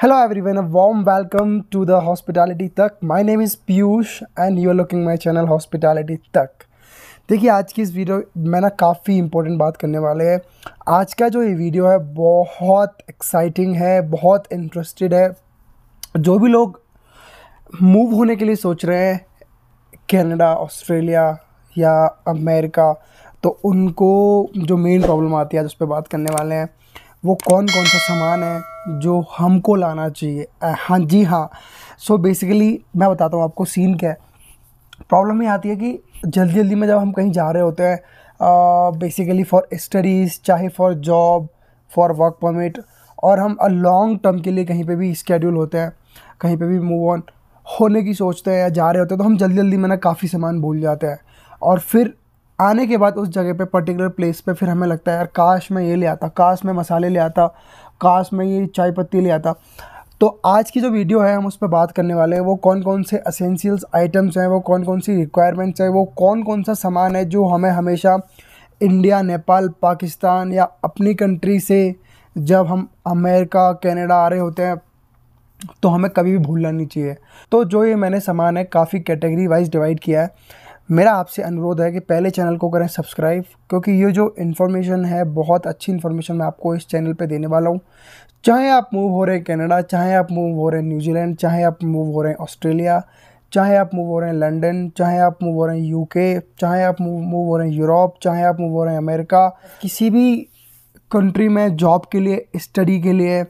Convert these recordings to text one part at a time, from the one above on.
Hello everyone, a warm welcome to the Hospitality Tuck. My name is Piyush and you are looking my channel Hospitality Tuck. देखिए आज की इस video में ना काफ़ी important बात करने वाले हैं आज का जो ये वीडियो है बहुत एक्साइटिंग है बहुत इंटरेस्टेड है जो भी लोग मूव होने के लिए सोच रहे हैं कनाडा ऑस्ट्रेलिया या अमेरिका तो उनको जो मेन प्रॉब्लम आती है आज उस पर बात करने वाले हैं वो कौन कौन सा सामान है जो हमको लाना चाहिए हाँ जी हाँ सो so बेसिकली मैं बताता हूँ आपको सीन क्या है प्रॉब्लम ये आती है कि जल्दी जल्दी में जब हम कहीं जा रहे होते हैं बेसिकली फॉर स्टडीज़ चाहे for job for work permit और हम लॉन्ग टर्म के लिए कहीं पे भी स्केड्यूल होते हैं कहीं पे भी मूव ऑन होने की सोचते हैं या जा रहे होते हैं तो हम जल्दी जल्दी में ना काफ़ी सामान भूल जाते हैं और फिर आने के बाद उस जगह पे पर्टिकुलर प्लेस पे फिर हमें लगता है यार काश मैं ये ले आता काश मैं मसाले ले आता काश मैं ये चाय पत्ती ले आता तो आज की जो वीडियो है हम उस पर बात करने वाले हैं वो कौन कौन से असेंशियल्स आइटम्स हैं वो कौन कौन सी रिक्वायरमेंट्स हैं वो कौन कौन सा सामान है जो हमें हमेशा इंडिया नेपाल पाकिस्तान या अपनी कंट्री से जब हम अमेरिका कनाडा आ रहे होते हैं तो हमें कभी भी भूलना नहीं चाहिए तो जो ये मैंने सामान है काफ़ी कैटेगरी वाइज डिवाइड किया है मेरा आपसे अनुरोध है कि पहले चैनल को करें सब्सक्राइब क्योंकि ये जो इन्फॉर्मेशन है बहुत अच्छी इन्फॉर्मेशन मैं आपको इस चैनल पे देने वाला हूँ चाहे आप मूव हो रहे हैं कनाडा चाहे आप मूव हो रहे हैं न्यूजीलैंड चाहे आप मूव हो रहे हैं ऑस्ट्रेलिया चाहे आप मूव हो रहे हैं लंदन चाहे आप मूव हो रहे हैं यूके चाहे आप मूव हो रहे हैं यूरोप चाहे आप मूव हो रहे हैं अमेरिका किसी भी कंट्री में जॉब के लिए स्टडी के लिए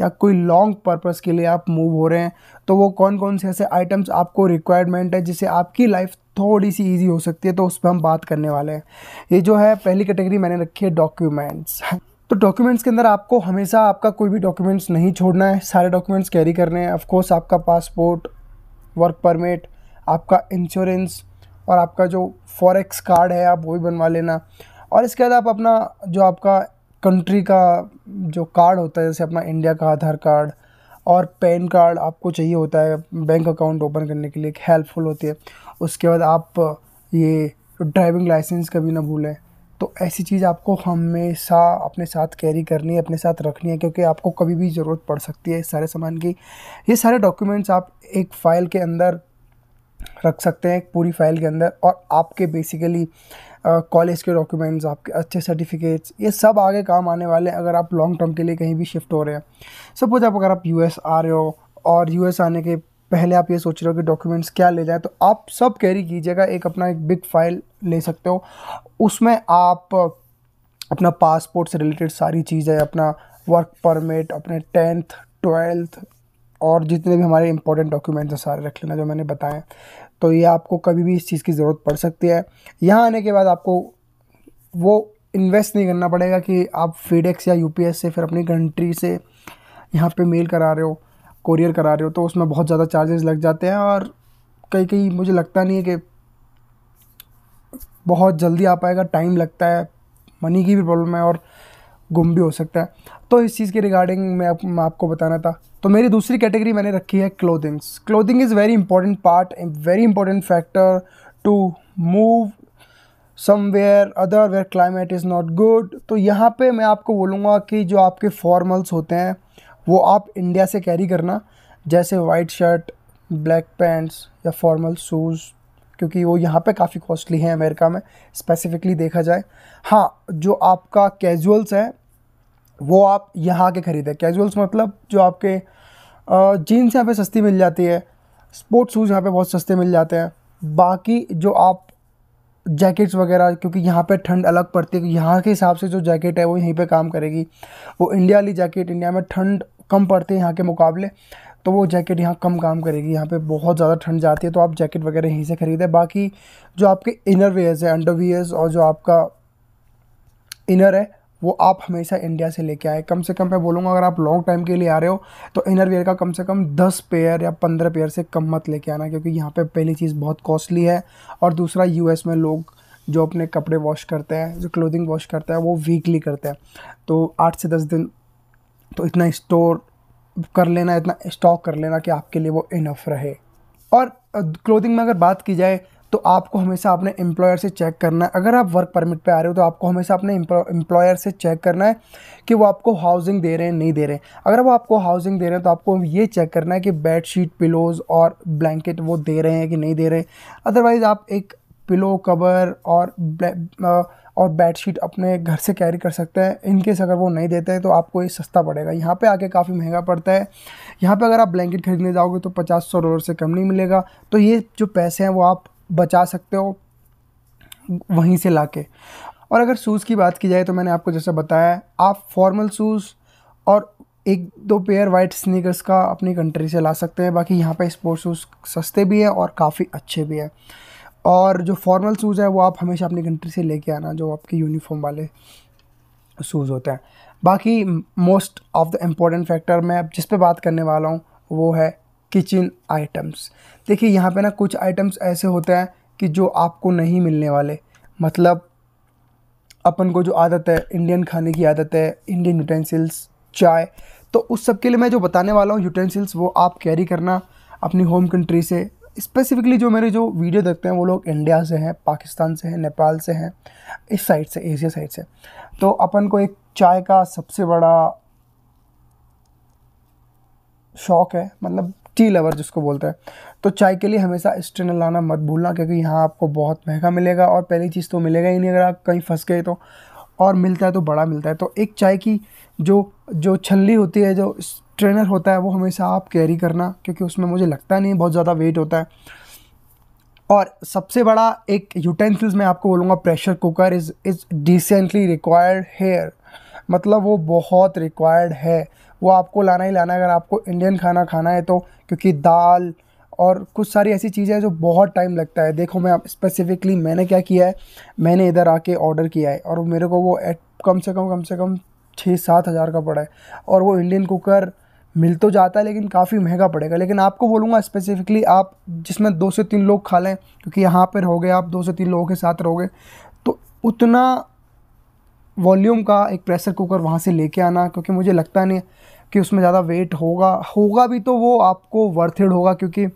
या कोई लॉन्ग पर्पस के लिए आप मूव हो रहे हैं तो वो कौन कौन से ऐसे आइटम्स आपको रिक्वायरमेंट है जिसे आपकी लाइफ थोड़ी सी इजी हो सकती है तो उस पर हम बात करने वाले हैं ये जो है पहली कैटेगरी मैंने रखी है डॉक्यूमेंट्स तो डॉक्यूमेंट्स के अंदर आपको हमेशा आपका कोई भी डॉक्यूमेंट्स नहीं छोड़ना है सारे डॉक्यूमेंट्स कैरी करने हैं ऑफकोर्स आपका पासपोर्ट वर्क परमिट आपका इंश्योरेंस और आपका जो फॉरेक्स कार्ड है आप वो भी बनवा लेना और इसके बाद आप अपना जो आपका कंट्री का जो कार्ड होता है जैसे अपना इंडिया का आधार कार्ड और पैन कार्ड आपको चाहिए होता है बैंक अकाउंट ओपन करने के लिए एक हेल्पफुल होती है उसके बाद आप ये ड्राइविंग लाइसेंस कभी ना भूलें तो ऐसी चीज़ आपको हमेशा अपने साथ कैरी करनी है अपने साथ रखनी है क्योंकि आपको कभी भी ज़रूरत पड़ सकती है इस सारे सामान की ये सारे डॉक्यूमेंट्स आप एक फ़ाइल के अंदर रख सकते हैं एक पूरी फाइल के अंदर और आपके बेसिकली कॉलेज के डॉक्यूमेंट्स आपके अच्छे सर्टिफिकेट्स ये सब आगे काम आने वाले हैं अगर आप लॉन्ग टर्म के लिए कहीं भी शिफ्ट हो रहे हैं सपोज आप अगर आप यू आ रहे हो और यू आने के पहले आप ये सोच रहे हो कि डॉक्यूमेंट्स क्या ले जाए तो आप सब कैरी कीजिएगा एक अपना एक बिग फाइल ले सकते हो उसमें आप अपना पासपोर्ट से रिलेटेड सारी चीज़ें अपना वर्क परमिट अपने टेंथ ट्वेल्थ और जितने भी हमारे इंपॉर्टेंट डॉक्यूमेंट्स हैं सारे रख लेना जो मैंने बताए तो ये आपको कभी भी इस चीज़ की ज़रूरत पड़ सकती है यहाँ आने के बाद आपको वो इन्वेस्ट नहीं करना पड़ेगा कि आप फीडेक्स या यूपीएस से फिर अपनी कंट्री से यहाँ पे मेल करा रहे हो कोरियर करा रहे हो तो उसमें बहुत ज़्यादा चार्जेस लग जाते हैं और कहीं कहीं मुझे लगता नहीं है कि बहुत जल्दी आ पाएगा टाइम लगता है मनी की भी प्रॉब्लम है और गुम भी हो सकता है तो इस चीज़ के रिगार्डिंग मैं, आप, मैं आपको बताना था तो मेरी दूसरी कैटेगरी मैंने रखी है clothings clothing is very important part very important factor to move somewhere other where climate is not good तो यहाँ पे मैं आपको बोलूँगा कि जो आपके फॉर्मल्स होते हैं वो आप इंडिया से कैरी करना जैसे वाइट शर्ट ब्लैक पैंट्स या फॉर्मल शूज़ क्योंकि वो यहाँ पे काफ़ी कॉस्टली है अमेरिका में स्पेसिफिकली देखा जाए हाँ जो आपका कैजुअल्स है वो आप यहाँ के ख़रीदें कैजुअल्स मतलब जो आपके जीन्स यहाँ पे सस्ती मिल जाती है स्पोर्ट्स शूज़ यहाँ पे बहुत सस्ते मिल जाते हैं बाकी जो आप जैकेट्स वगैरह क्योंकि यहाँ पे ठंड अलग पड़ती है तो यहाँ के हिसाब से जो जैकेट है वो यहीं पे काम करेगी वो इंडिया वाली जैकेट इंडिया में ठंड कम पड़ती है यहाँ के मुकाबले तो वो जैकेट यहाँ कम काम करेगी यहाँ पे बहुत ज़्यादा ठंड जाती है तो आप जैकेट वगैरह यहीं से ख़रीदें बाकी जो आपके इनर वेयर्स है अंडर वेयर्स और जो आपका इनर है वो आप हमेशा इंडिया से लेके आए कम से कम मैं बोलूँगा अगर आप लॉन्ग टाइम के लिए आ रहे हो तो इनर वेयर का कम से कम दस पेयर या पंद्रह पेयर से कम मत लेके आना क्योंकि यहाँ पर पहली चीज़ बहुत कॉस्टली है और दूसरा यू में लोग जो अपने कपड़े वॉश करते हैं जो क्लोथिंग वॉश करते हैं वो वीकली करते हैं तो आठ से दस दिन तो इतना स्टोर कर लेना इतना स्टॉक कर लेना कि आपके लिए वो इनफ रहे और क्लोथिंग में अगर बात की जाए तो आपको हमेशा अपने एम्प्लॉयर से चेक करना है अगर आप वर्क परमिट पे आ रहे हो तो आपको हमेशा अपने एम्प्लॉयर से चेक करना है कि वो आपको हाउसिंग दे रहे हैं नहीं दे रहे हैं अगर वो आपको हाउसिंग दे रहे हैं तो आपको ये चेक करना है कि बेड शीट पिलोज़ और ब्लैंकेट वो दे रहे हैं कि नहीं दे रहे हैं अदरवाइज़ आप एक पिलो कवर और और बेडशीट अपने घर से कैरी कर सकते हैं इनकेस अगर वो नहीं देते हैं तो आपको ये सस्ता पड़ेगा यहाँ पे आके काफ़ी महंगा पड़ता है यहाँ पे अगर आप ब्लैंकेट खरीदने जाओगे तो पचास सौ डॉलर से कम नहीं मिलेगा तो ये जो पैसे हैं वो आप बचा सकते हो वहीं से ला के और अगर शूज़ की बात की जाए तो मैंने आपको जैसा बताया आप फॉर्मल शूज़ और एक दो पेयर वाइट स्नीकर्स का अपनी कंट्री से ला सकते हैं बाकी यहाँ पे स्पोर्ट्स शूज़ सस्ते भी हैं और काफ़ी अच्छे भी हैं और जो फॉर्मल शूज़ है वो आप हमेशा अपनी कंट्री से लेके आना जो आपके यूनिफॉर्म वाले शूज़ होते हैं बाकी most of the important factor मैं अब जिस पर बात करने वाला हूँ वो है किचन आइटम्स देखिए यहाँ पे ना कुछ आइटम्स ऐसे होते हैं कि जो आपको नहीं मिलने वाले मतलब अपन को जो आदत है इंडियन खाने की आदत है इंडियन यूटेंसिल्स चाय तो उस सब के लिए मैं जो बताने वाला हूँ यूटेंसिल्स वो आप कैरी करना अपनी होम कंट्री से स्पेसिफिकली जो मेरे जो वीडियो देखते हैं वो लोग इंडिया से हैं पाकिस्तान से हैं नेपाल से हैं इस साइड से एशिया साइड से तो अपन को एक चाय का सबसे बड़ा शौक है मतलब टी लवर जिसको बोलते हैं तो चाय के लिए हमेशा स्ट्रेनर लाना मत भूलना क्योंकि यहाँ आपको बहुत महंगा मिलेगा और पहली चीज़ तो मिलेगा ही नहीं अगर आप कहीं फंस गए तो और मिलता है तो बड़ा मिलता है तो एक चाय की जो जो छल्ली होती है जो स्ट्रेनर होता है वो हमेशा आप कैरी करना क्योंकि उसमें मुझे लगता नहीं बहुत ज़्यादा वेट होता है और सबसे बड़ा एक यूटेंसिल्स मैं आपको बोलूँगा pressure cooker is is decently required here मतलब वो बहुत रिक्वायर्ड है वो आपको लाना ही लाना है अगर आपको इंडियन खाना खाना है तो क्योंकि दाल और कुछ सारी ऐसी चीज़ें हैं जो बहुत टाइम लगता है देखो मैं स्पेसिफ़िकली मैंने क्या किया है मैंने इधर आके ऑर्डर किया है और मेरे को वो एट कम से कम कम से कम छः सात हज़ार का पड़ा है और वो इंडियन कुकर मिल तो जाता है लेकिन काफ़ी महंगा पड़ेगा लेकिन आपको बोलूँगा स्पेसिफ़िकली आप जिसमें दो से तीन लोग खा लें क्योंकि यहाँ पर रहोगे आप दो से तीन लोगों के साथ रहोगे तो उतना वॉल्यूम का एक प्रेशर कुकर वहाँ से लेके आना क्योंकि मुझे लगता नहीं कि उसमें ज़्यादा वेट होगा होगा भी तो वो आपको वर्थेड होगा क्योंकि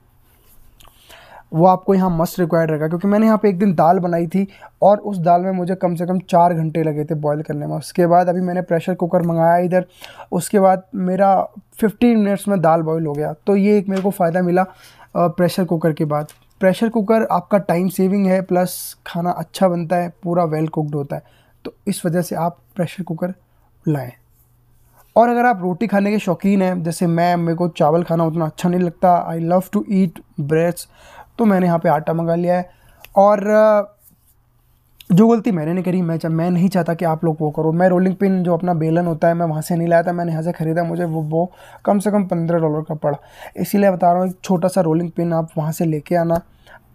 वो आपको यहाँ मस्ट रिक्वायर्ड रहेगा क्योंकि मैंने यहाँ पे एक दिन दाल बनाई थी और उस दाल में मुझे कम से कम चार घंटे लगे थे बॉईल करने में उसके बाद अभी मैंने प्रेशर कुकर मंगाया इधर उसके बाद मेरा 15 मिनट्स में दाल बॉईल हो गया तो ये एक मेरे को फ़ायदा मिला प्रेशर कुकर के बाद प्रेशर कुकर आपका टाइम सेविंग है प्लस खाना अच्छा बनता है पूरा वेल कुकड होता है तो इस वजह से आप प्रेशर कुकर लाएँ और अगर आप रोटी खाने के शौकीन हैं जैसे मैं मेरे को चावल खाना उतना अच्छा नहीं लगता I love to eat breads तो मैंने यहाँ पे आटा मंगा लिया है और जो गलती मैंने नहीं करी मैं मैं नहीं चाहता कि आप लोग वो करो मैं रोलिंग पिन जो अपना बेलन होता है मैं वहाँ से नहीं लाया था मैंने यहाँ से ख़रीदा मुझे वो वो कम से कम पंद्रह डॉलर का पड़ा इसीलिए बता रहा हूँ एक छोटा सा रोलिंग पिन आप वहाँ से लेके आना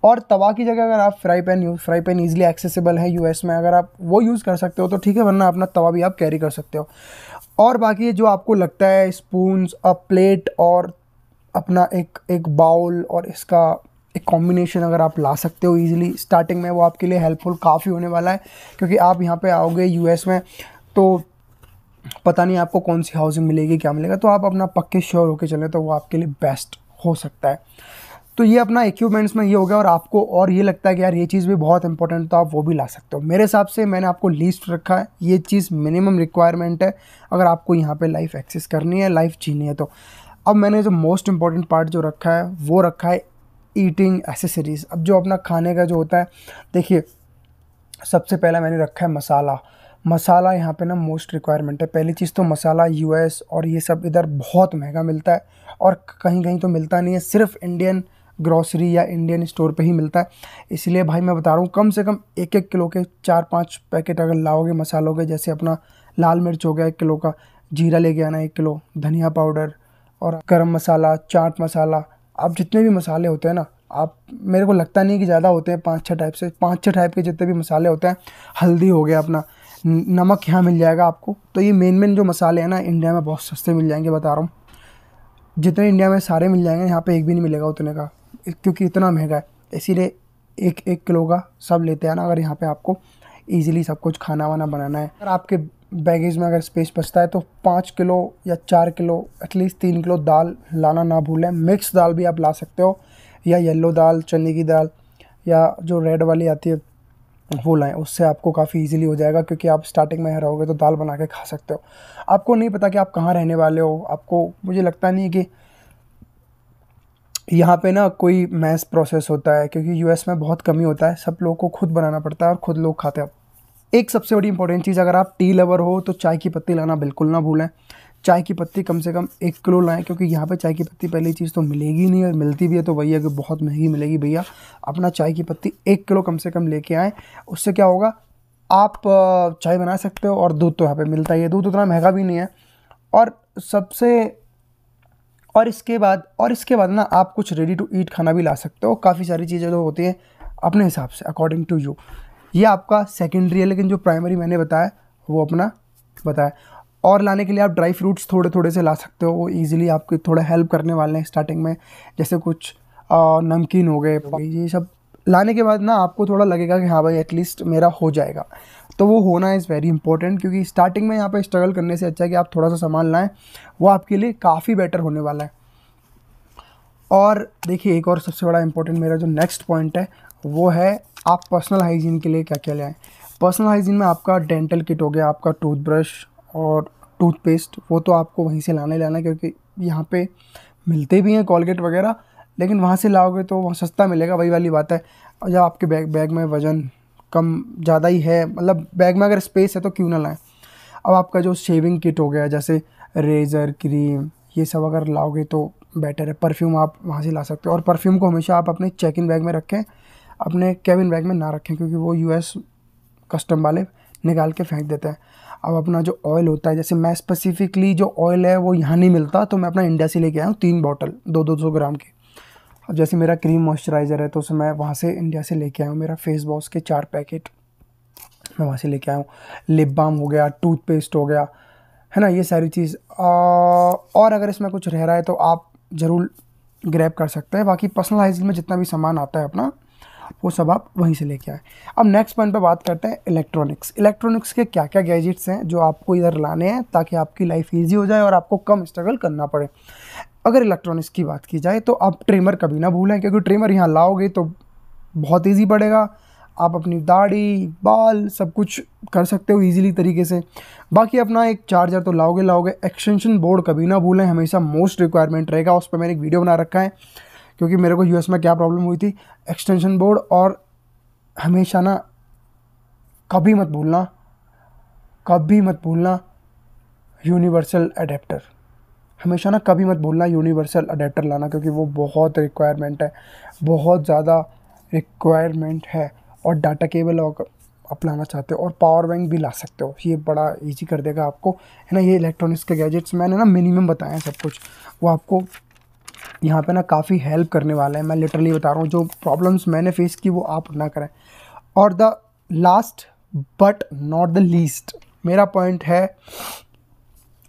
और तवा की जगह अगर आप fry pan use fry pan easily accessible है यूएस में अगर आप वो यूज़ कर सकते हो तो ठीक है वरना अपना तवा भी आप कैरी कर सकते हो और बाकी जो आपको लगता है स्पून्स अ प्लेट और अपना एक एक बाउल और इसका एक कॉम्बिनेशन अगर आप ला सकते हो ईजिली स्टार्टिंग में वो आपके लिए हेल्पफुल काफ़ी होने वाला है क्योंकि आप यहाँ पे आओगे यूएस में तो पता नहीं आपको कौन सी हाउसिंग मिलेगी क्या मिलेगा तो आप अपना पक्के श्योर होकर चले तो वो आपके लिए बेस्ट हो सकता है तो ये अपना इक्विपमेंट्स में ये हो गया और आपको और ये लगता है कि यार ये चीज़ भी बहुत इंपॉर्टेंट तो आप वो भी ला सकते हो मेरे हिसाब से मैंने आपको लिस्ट रखा है ये चीज़ मिनिमम रिक्वायरमेंट है अगर आपको यहाँ पर लाइफ एक्सेस करनी है लाइफ जीनी है तो अब मैंने जो मोस्ट इंपॉर्टेंट पार्ट जो रखा है वो रखा है ईटिंग एसेसरीज़ अब जो अपना खाने का जो होता है देखिए सबसे पहला मैंने रखा है मसाला मसाला यहाँ पे ना मोस्ट रिक्वायरमेंट है पहली चीज़ तो मसाला यूएस और ये सब इधर बहुत महंगा मिलता है और कहीं कहीं तो मिलता नहीं है सिर्फ इंडियन ग्रॉसरी या इंडियन स्टोर पे ही मिलता है इसलिए भाई मैं बता रहा हूँ कम से कम एक एक किलो के चार पाँच पैकेट अगर लाओगे मसालों के जैसे अपना लाल मिर्च हो गया एक किलो का जीरा ले आना एक किलो धनिया पाउडर और गर्म मसाला चाट मसाला आप जितने भी मसाले होते हैं ना आप मेरे को लगता नहीं कि ज़्यादा होते हैं पाँच छः टाइप से पाँच छः टाइप के जितने भी मसाले होते हैं हल्दी हो गया अपना नमक यहाँ मिल जाएगा आपको तो ये मेन मेन जो मसाले हैं ना इंडिया में बहुत सस्ते मिल जाएंगे बता रहा हूँ जितने इंडिया में सारे मिल जाएंगे यहाँ पे एक भी नहीं मिलेगा उतने का क्योंकि इतना महंगा है इसीलिए एक एक किलो का सब लेते हैं ना अगर यहाँ पे आपको ईजिली सब कुछ खाना वाना बनाना है अगर आपके बैगेज में अगर स्पेस बचता है तो पाँच किलो या चार किलो एटलीस्ट तीन किलो दाल लाना ना भूलें मिक्स दाल भी आप ला सकते हो या येलो दाल चने की दाल या जो रेड वाली आती है वो लाएँ उससे आपको काफ़ी इजीली हो जाएगा क्योंकि आप स्टार्टिंग में रहोगे तो दाल बना के खा सकते हो आपको नहीं पता कि आप कहाँ रहने वाले हो आपको मुझे लगता नहीं है कि यहाँ पे ना कोई मैस प्रोसेस होता है क्योंकि यूएस में बहुत कमी होता है सब लोगों को खुद बनाना पड़ता है और ख़ुद लोग खाते हैं एक सबसे बड़ी इंपॉर्टेंट चीज़ अगर आप टी लवर हो तो चाय की पत्ती लाना बिल्कुल ना भूलें चाय की पत्ती कम से कम एक किलो लाएं क्योंकि यहाँ पे चाय की पत्ती पहली चीज़ तो मिलेगी नहीं और मिलती भी है तो भैया कि बहुत महंगी मिलेगी भैया अपना चाय की पत्ती एक किलो कम से कम लेके आएँ उससे क्या होगा आप चाय बना सकते हो और दूध तो यहाँ पे मिलता ही है दूध उतना महंगा भी नहीं है और सबसे और इसके बाद और इसके बाद ना आप कुछ रेडी टू ईट खाना भी ला सकते हो काफ़ी सारी चीज़ें जो तो होती हैं अपने हिसाब से अकॉर्डिंग टू यू ये आपका सेकेंडरी है लेकिन जो प्राइमरी मैंने बताया वो अपना बताया और लाने के लिए आप ड्राई फ्रूट्स थोड़े थोड़े से ला सकते हो वो ईजिली आपकी थोड़ा हेल्प करने वाले हैं स्टार्टिंग में जैसे कुछ नमकीन हो गए ये सब लाने के बाद ना आपको थोड़ा लगेगा कि हाँ भाई एटलीस्ट मेरा हो जाएगा तो वो होना इज़ वेरी इंपॉर्टेंट क्योंकि स्टार्टिंग में यहाँ पर स्ट्रगल करने से अच्छा है कि आप थोड़ा सा सामान लाएँ वो आपके लिए काफ़ी बेटर होने वाला है और देखिए एक और सबसे बड़ा इंपॉर्टेंट मेरा जो नेक्स्ट पॉइंट है वो है आप पर्सनल हाइजीन के लिए क्या क्या लें पर्सनल हाइजीन में आपका डेंटल किट हो गया आपका टूथब्रश और टूथपेस्ट वो तो आपको वहीं से लाना ही लाना क्योंकि यहाँ पे मिलते भी हैं कॉलगेट वगैरह लेकिन वहाँ से लाओगे तो वहाँ सस्ता मिलेगा वही वाली बात है जब आपके बैग बैग में वज़न कम ज़्यादा ही है मतलब बैग में अगर स्पेस है तो क्यों ना लाएं अब आपका जो शेविंग किट हो गया जैसे रेज़र क्रीम ये सब अगर लाओगे तो बेटर है परफ्यूम आप वहाँ से ला सकते हो और परफ्यूम को हमेशा आप अपने चेक इन बैग में रखें अपने कैबिन बैग में ना रखें क्योंकि वो यू कस्टम वाले निकाल के फेंक देते हैं अब अपना जो ऑयल होता है जैसे मैं स्पेसिफिकली जो ऑयल है वो यहाँ नहीं मिलता तो मैं अपना इंडिया से लेके आया हूँ तीन बॉटल दो दो सौ ग्राम की अब जैसे मेरा क्रीम मॉइस्चराइज़र है तो उसे मैं वहाँ से इंडिया से लेके आया हूँ मेरा फेस वॉश के चार पैकेट मैं वहाँ से लेके आया हूँ लिप बाम हो गया टूथपेस्ट हो गया है ना ये सारी चीज़ और अगर इसमें कुछ रह रहा है तो आप ज़रूर ग्रैब कर सकते हैं बाकी पर्सनलाइज में जितना भी सामान आता है अपना वो सब आप वहीं से लेके आए अब नेक्स्ट पॉइंट पे बात करते हैं इलेक्ट्रॉनिक्स इलेक्ट्रॉनिक्स के क्या क्या गैजेट्स हैं जो आपको इधर लाने हैं ताकि आपकी लाइफ ईजी हो जाए और आपको कम स्ट्रगल करना पड़े अगर इलेक्ट्रॉनिक्स की बात की जाए तो आप ट्रिमर कभी ना भूलें क्योंकि ट्रिमर यहाँ लाओगे तो बहुत ईजी पड़ेगा आप अपनी दाढ़ी बाल सब कुछ कर सकते हो इजीली तरीके से बाकी अपना एक चार्जर तो लाओगे लाओगे एक्सटेंशन बोर्ड कभी ना भूलें हमेशा मोस्ट रिक्वायरमेंट रहेगा उस पर मैंने एक वीडियो बना रखा है क्योंकि मेरे को यूएस में क्या प्रॉब्लम हुई थी एक्सटेंशन बोर्ड और हमेशा ना कभी मत भूलना कभी मत भूलना यूनिवर्सल अडेप्टर हमेशा ना कभी मत भूलना यूनिवर्सल अडेप्टर लाना क्योंकि वो बहुत रिक्वायरमेंट है बहुत ज़्यादा रिक्वायरमेंट है और डाटा केबल आप लाना चाहते हो और पावर बैंक भी ला सकते हो ये बड़ा इजी कर देगा आपको है ना ये इलेक्ट्रॉनिक्स के गैजेट्स मैंने ना मिनिमम बताया सब कुछ वो आपको यहाँ पे ना काफ़ी हेल्प करने वाला है मैं लिटरली बता रहा हूँ जो प्रॉब्लम्स मैंने फेस की वो आप ना करें और the last but not the least मेरा पॉइंट है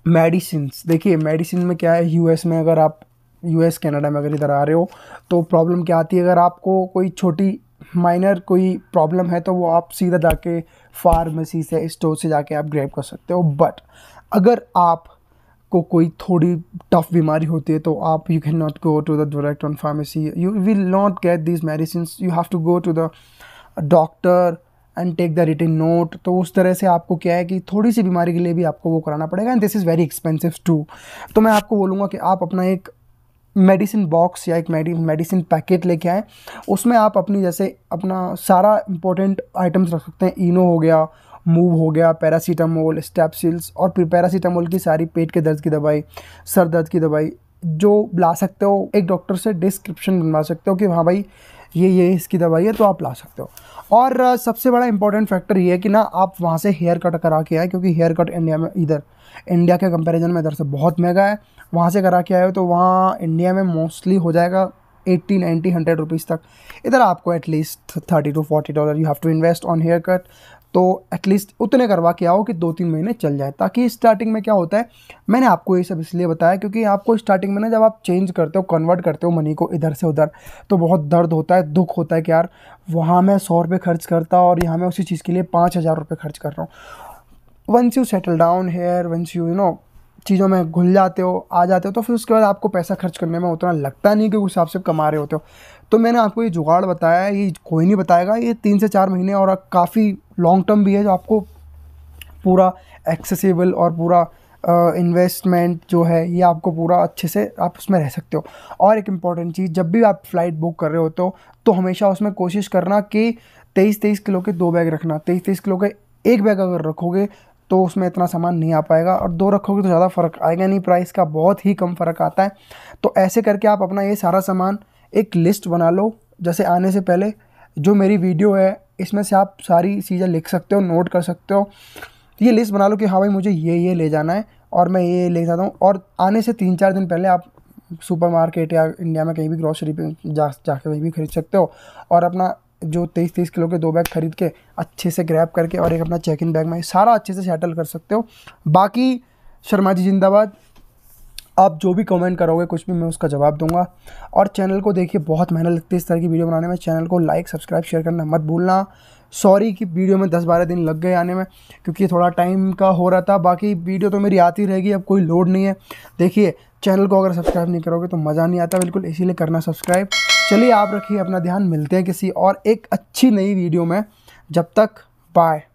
मेडिसिन देखिए मेडिसिन में क्या है यूएस में अगर आप यूएस कनाडा में अगर इधर आ रहे हो तो प्रॉब्लम क्या आती है अगर आपको कोई छोटी माइनर कोई प्रॉब्लम है तो वो आप सीधा जाके फार्मेसी से स्टोर से जाके आप ग्रैब कर सकते हो बट अगर आप को कोई थोड़ी टफ बीमारी होती है तो आप you can not go to the direct on pharmacy you will not get this medicine you have to go to the doctor and take the return note तो उस तरह से आपको क्या है कि थोड़ी सी बीमारी के लिए भी आपको वो कराना पड़ेगा and this is very expensive too तो मैं आपको बोलूँगा कि आप अपना एक मेडिसिन बॉक्स या एक मेडिसिन पैकेट लेके आएँ उसमें आप अपनी जैसे अपना सारा इंपॉर्टेंट आइटम्स रख सकते हैं इनो हो गया मूव हो गया पैरासीटामोल स्टैपसिल्स और फिर पैरासीटामोल की सारी पेट के दर्द की दवाई सर दर्द की दवाई जो ला सकते हो एक डॉक्टर से डिस्क्रिप्शन बनवा सकते हो कि हाँ भाई ये ये इसकी दवाई है तो आप ला सकते हो और सबसे बड़ा इंपॉर्टेंट फैक्टर ये है कि ना आप वहाँ से हेयर कट करा के आए क्योंकि हेयर कट इंडिया में इधर इंडिया के कंपैरिजन में इधर से बहुत महंगा है वहाँ से करा के आए हो तो वहाँ इंडिया में मोस्टली हो जाएगा एट्टी नाइन्टी हंड्रेड रुपीज़ तक इधर आपको at least thirty to forty dollar you have to invest on hair cut तो एटलीस्ट उतने करवा के आओ कि दो तीन महीने चल जाए ताकि स्टार्टिंग में क्या होता है मैंने आपको ये सब इसलिए बताया क्योंकि आपको स्टार्टिंग में ना जब आप चेंज करते हो कन्वर्ट करते हो मनी को इधर से उधर तो बहुत दर्द होता है दुख होता है कि यार वहाँ मैं सौ रुपये खर्च करता और यहाँ मैं उसी चीज़ के लिए पाँच हज़ार रुपये खर्च कर रहा हूँ once you settle down here once you you know चीज़ों में घुल जाते हो आ जाते हो तो फिर उसके बाद आपको पैसा खर्च करने में उतना लगता नहीं कि उस हिसाब से कमा रहे होते हो तो मैंने आपको ये जुगाड़ बताया है ये कोई नहीं बताएगा ये तीन से चार महीने और काफ़ी लॉन्ग टर्म भी है जो आपको पूरा एक्सेसिबल और पूरा इन्वेस्टमेंट uh, जो है ये आपको पूरा अच्छे से आप उसमें रह सकते हो और एक इम्पॉर्टेंट चीज़ जब भी आप फ्लाइट बुक कर रहे होते हो तो हमेशा उसमें कोशिश करना कि तेईस तेईस किलो के दो बैग रखना तेईस तेईस किलो के एक बैग अगर रखोगे तो उसमें इतना सामान नहीं आ पाएगा और दो रखोगे तो ज़्यादा फ़र्क आएगा नहीं प्राइस का बहुत ही कम फ़र्क आता है तो ऐसे करके आप अपना ये सारा सामान एक लिस्ट बना लो जैसे आने से पहले जो मेरी वीडियो है इसमें से आप सारी चीज़ें लिख सकते हो नोट कर सकते हो ये लिस्ट बना लो कि हाँ भाई मुझे ये ये ले जाना है और मैं ये ले जाता हूँ और आने से तीन चार दिन पहले आप सुपरमार्केट या इंडिया में कहीं भी ग्रॉसरी पे जा जाके कहीं भी खरीद सकते हो और अपना जो तेईस तेईस किलो के दो बैग खरीद के अच्छे से ग्रैब करके और एक अपना चेक इन बैग में सारा अच्छे से सेटल कर सकते हो बाकी शर्मा जी जिंदाबाद आप जो भी कमेंट करोगे कुछ भी मैं उसका जवाब दूंगा और चैनल को देखिए बहुत मेहनत लगती है इस तरह की वीडियो बनाने में चैनल को लाइक सब्सक्राइब शेयर करना मत भूलना सॉरी कि वीडियो में दस बारह दिन लग गए आने में क्योंकि थोड़ा टाइम का हो रहा था बाकी वीडियो तो मेरी आती रहेगी अब कोई लोड नहीं है देखिए चैनल को अगर सब्सक्राइब नहीं करोगे तो मज़ा नहीं आता बिल्कुल इसीलिए करना सब्सक्राइब चलिए आप रखिए अपना ध्यान मिलते हैं किसी और एक अच्छी नई वीडियो में जब तक बाय